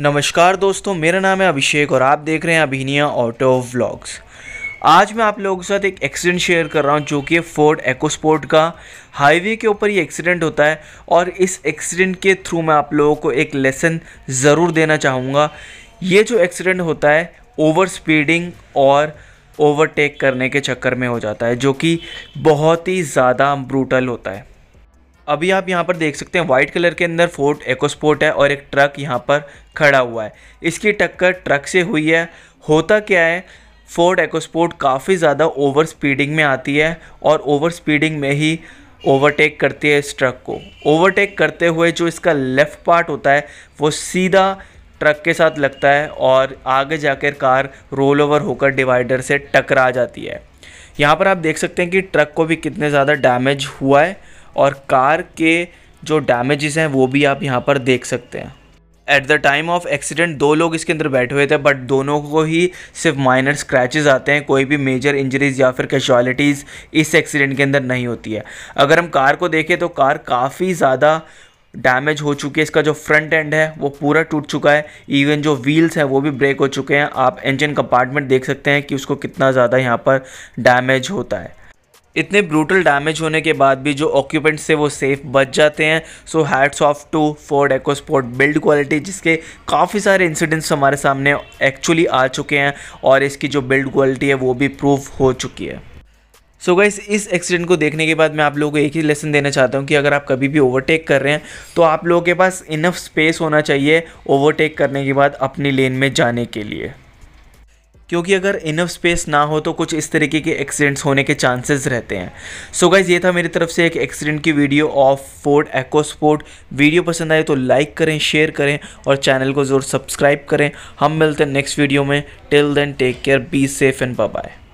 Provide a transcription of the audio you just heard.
नमस्कार दोस्तों मेरा नाम है अभिषेक और आप देख रहे हैं अभिनिया ऑटो व्लॉग्स आज मैं आप लोगों के साथ एक एक्सीडेंट शेयर कर रहा हूँ जो कि फोर्ड एकोस्पोर्ट का हाईवे के ऊपर ये एक्सीडेंट होता है और इस एक्सीडेंट के थ्रू मैं आप लोगों को एक लेसन ज़रूर देना चाहूँगा ये जो एक्सीडेंट होता है ओवर स्पीडिंग और ओवरटेक करने के चक्कर में हो जाता है जो कि बहुत ही ज़्यादा ब्रूटल होता है अभी आप यहाँ पर देख सकते हैं वाइट कलर के अंदर फोर्ट एकोस्पोर्ट है और एक ट्रक यहाँ पर खड़ा हुआ है इसकी टक्कर ट्रक से हुई है होता क्या है फोर्ड एकोस्पोर्ट काफ़ी ज़्यादा ओवर स्पीडिंग में आती है और ओवर स्पीडिंग में ही ओवरटेक करती है इस ट्रक को ओवरटेक करते हुए जो इसका लेफ़्ट पार्ट होता है वो सीधा ट्रक के साथ लगता है और आगे जाकर कार रोल ओवर होकर डिवाइडर से टकरा जाती है यहाँ पर आप देख सकते हैं कि ट्रक को भी कितने ज़्यादा डैमेज हुआ है और कार के जो डैमेजेस हैं वो भी आप यहाँ पर देख सकते हैं at the time of accident दो लोग इसके अंदर बैठे हुए थे बट दोनों को ही सिर्फ माइनर स्क्रैचेस आते हैं कोई भी मेजर इंजरीज या फिर कैशुअलिटीज़ इस एक्सीडेंट के अंदर नहीं होती है अगर हम कार को देखें तो कार काफ़ी ज़्यादा डैमेज हो चुकी है इसका जो फ्रंट एंड है वो पूरा टूट चुका है इवन जो व्हील्स हैं वो भी ब्रेक हो चुके हैं आप इंजन कंपार्टमेंट देख सकते हैं कि उसको कितना ज़्यादा यहाँ पर डैमेज होता है इतने ब्रूटल डैमेज होने के बाद भी जो ऑक्यूपेंट्स थे वो सेफ बच जाते हैं so hats off to Ford EcoSport sport build जिसके काफ़ी सारे इंसिडेंट्स हमारे सामने एक्चुअली आ चुके हैं और इसकी जो बिल्ड क्वालिटी है वो भी प्रूव हो चुकी है सो so गाइस इस एक्सीडेंट को देखने के बाद मैं आप लोगों को एक ही लेसन देना चाहता हूँ कि अगर आप कभी भी ओवरटेक कर रहे हैं तो आप लोगों के पास इनफ स्पेस होना चाहिए ओवरटेक करने के बाद अपनी लेन में जाने के लिए क्योंकि अगर इनफ स्पेस ना हो तो कुछ इस तरीके के एक्सीडेंट्स होने के चांसेस रहते हैं सो so गाइज ये था मेरी तरफ से एक एक्सीडेंट की video of Ford EcoSport video पसंद आए तो लाइक करें शेयर करें और चैनल को ज़रूर सब्सक्राइब करें हम मिलते हैं नेक्स्ट वीडियो में till then take care be safe and bye